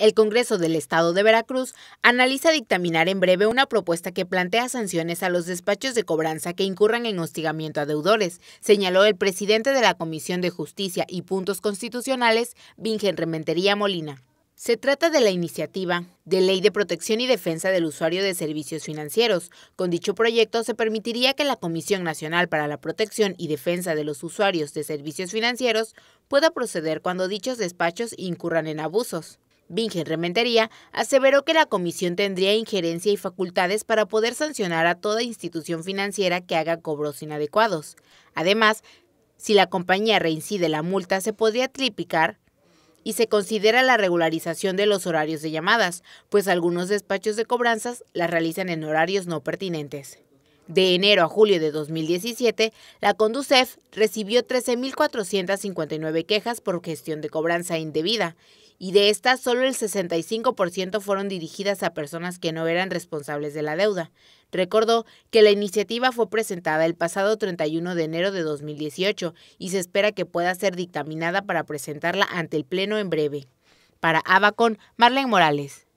El Congreso del Estado de Veracruz analiza dictaminar en breve una propuesta que plantea sanciones a los despachos de cobranza que incurran en hostigamiento a deudores, señaló el presidente de la Comisión de Justicia y Puntos Constitucionales, Vingen Rementería Molina. Se trata de la iniciativa de Ley de Protección y Defensa del Usuario de Servicios Financieros. Con dicho proyecto se permitiría que la Comisión Nacional para la Protección y Defensa de los Usuarios de Servicios Financieros pueda proceder cuando dichos despachos incurran en abusos. Vinge Rementería aseveró que la comisión tendría injerencia y facultades para poder sancionar a toda institución financiera que haga cobros inadecuados. Además, si la compañía reincide la multa, se podría triplicar y se considera la regularización de los horarios de llamadas, pues algunos despachos de cobranzas las realizan en horarios no pertinentes. De enero a julio de 2017, la Conducef recibió 13.459 quejas por gestión de cobranza indebida, y de estas solo el 65% fueron dirigidas a personas que no eran responsables de la deuda. Recordó que la iniciativa fue presentada el pasado 31 de enero de 2018 y se espera que pueda ser dictaminada para presentarla ante el Pleno en breve. Para Abacon, Marlene Morales.